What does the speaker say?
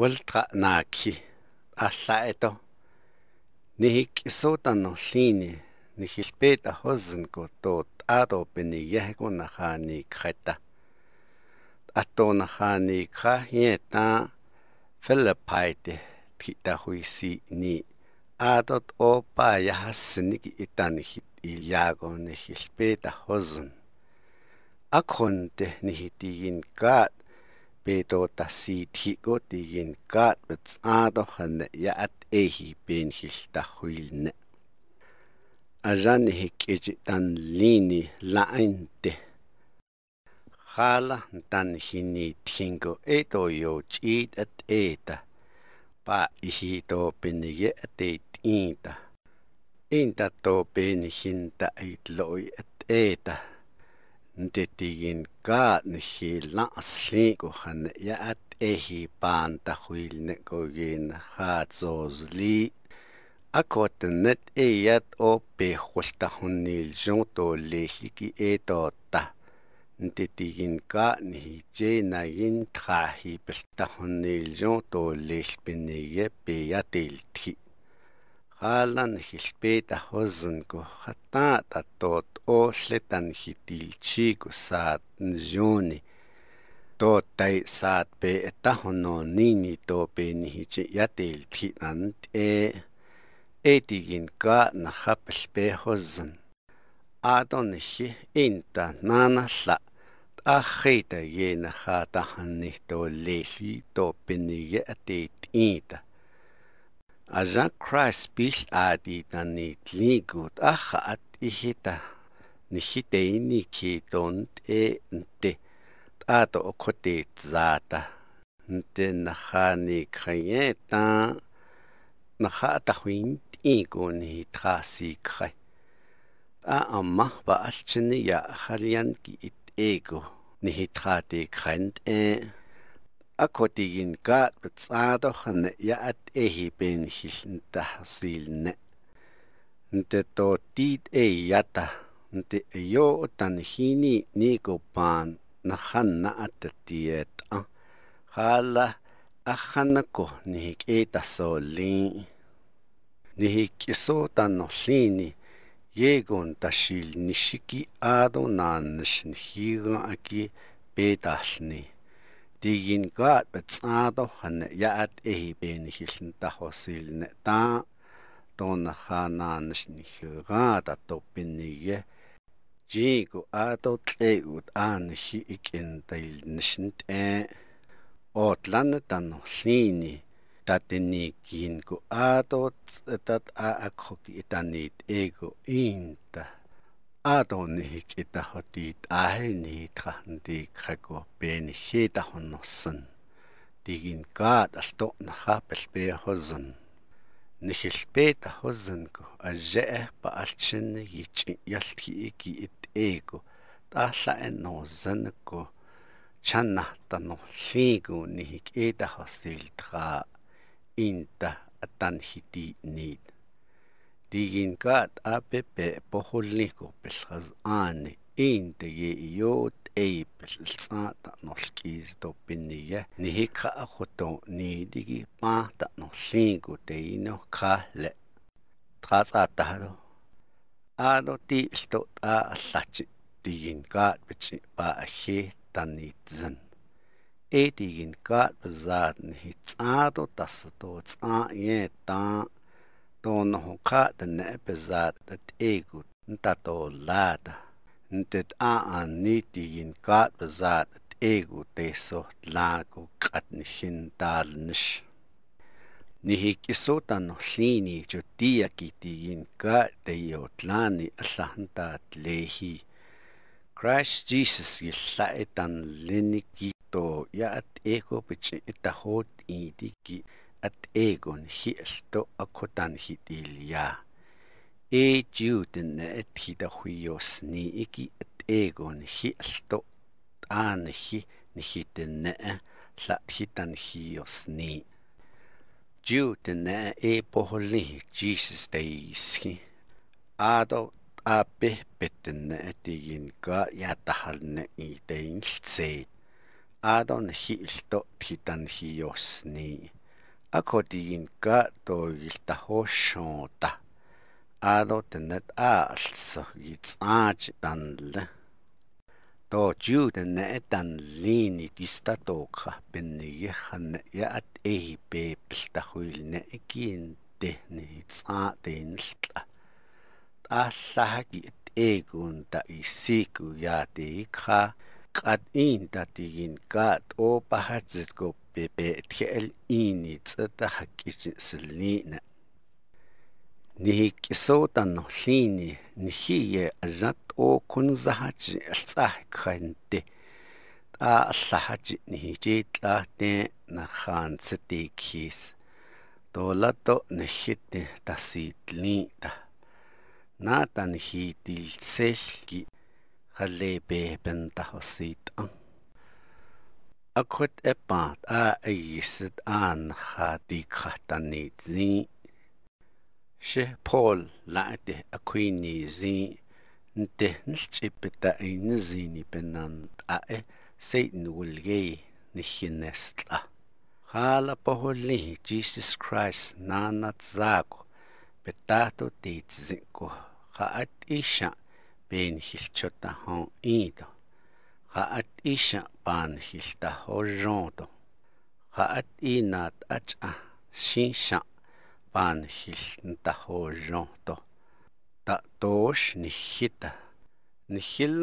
уэлдра наакхи аллаэто нихик исуутаннерлиини нихилпеит ахоззанкуттуут аатооппини яхакунахааник хата аттоонахааник хахиета филиппайте тхитахуиси ни аатот оппаа яхассник итанихит илјааго нихилпеит ахоззан акхонте нихитигин каат beto ta si ti go ti gin ka ts a do khan a jan e hi ke ji tan li ni la e to at e at e ндэттигин га нэхилна асли гохан яат эхи пан тахуилна когин хацозли акотнет эят опе хулта хуннил жон толлихики этотта ндэттигин га нихижэ нагин трахи бэлта хуннил жон толлил бинэгэ пеятэлтхи Haalan jilpey tajosan kojatán tatot oxle tanijitilchiko satn yoni. Totay satpe etajon nonini tope nijiche yateltjinan t'e. Etikin ka najapelpe josan. Atoniji inta nanasla. T'ajita ye najatajan nihtoleli tope niye atet'inta. Ажан Крайс бил аади таны тлигут аха ат ихита нихитэйни китонт э нте ато окоте заата нте нахани криета наха тахвин игун хитраси край а амма ба алчны я халиан гит эго нихитрати крент э акотигинкаат пцаадохне яат эхипен хилнтахсилне нте тоотиит эйята нте эйоотан хини никопаан наханнааттатиета хаала аханако нихикъитасооллин нихикӏисоотаннорлини Yegon tashil nishiki ado naanish nhiga aki bedashni. diigin gaat betsaado han yaat ehi beni hillen tahosilne ta tona khanaanish nihiga ta toppinige jiigu aato tleuut aanhi ikintailnishnt e otlan tanolliini tatiniikiin ku aato tat aakhok itanit ego inta аадоны хикитахотит аахини трахнди крако пениши тахоннорсан дигин гаат алторнаха палпеа хозан нихилпе тахозанко ажаа па э алчинни гичи ялтхи ики ит эго таасла эннозанко чанна тано хигу нихик эта хостилтра инта атан хити нит дигинкаат апп похулниккорпиллхас аани иинтеги иоут эйпиллсаата норлкиистоппиннига нихикра ахуту ниидиги паата норлиинку теино краале трасаатахало аано тиилто аа аллаати дигинкаат пичи паа ахи таннитсэн эдигинкаат бзаат нихицаато тассатуу цаа е таа тон хонка тэн эпизод тат эгу нтато лад нтэт а ан нити ин кат бзад тат эгу тесо тлаку кат нишин талниш нихик исутан хлини чутия китигин ка тэйо тлани аллахнта тлехи Christ Jesus гилла этан линикито яат эко бичи итахот идики at egon hielto akutan hitilya e juden et hida huios ni iki at egon hielto an hi nihiten ne la hitan hios ni juden e pohli jesus deiski ado ape peten etigin ka yatahalne i teingtse adon hielto hitan hios ni акотигин ка тоогилтахошота аадо тэнэт аалсо гицаач данла то жууд нэтан лини дистатока бенниги хан яат эхи бэплтахуилна икин тэхни цаа тэнэлтла ааллахаги ээгүн та исику яатик ха кат ин татигин кат опахацэт гоп bebe tkeel ini tsata hakijin silina. Nihi kisota no akut epa a yisit an khati khatani zi she pol la de akwini zi nte nlchipta in zi ni penan a e satan wulge nichinesla khala poholi jesus christ nanat zako petato titsi ko khaat isha ben hilchota hon ido xa'at i xa' paa nixil tahur rontu. xa'at i naad acha'a xin xa' paa nixil tahur rontu. ta' tosh nixida. nixil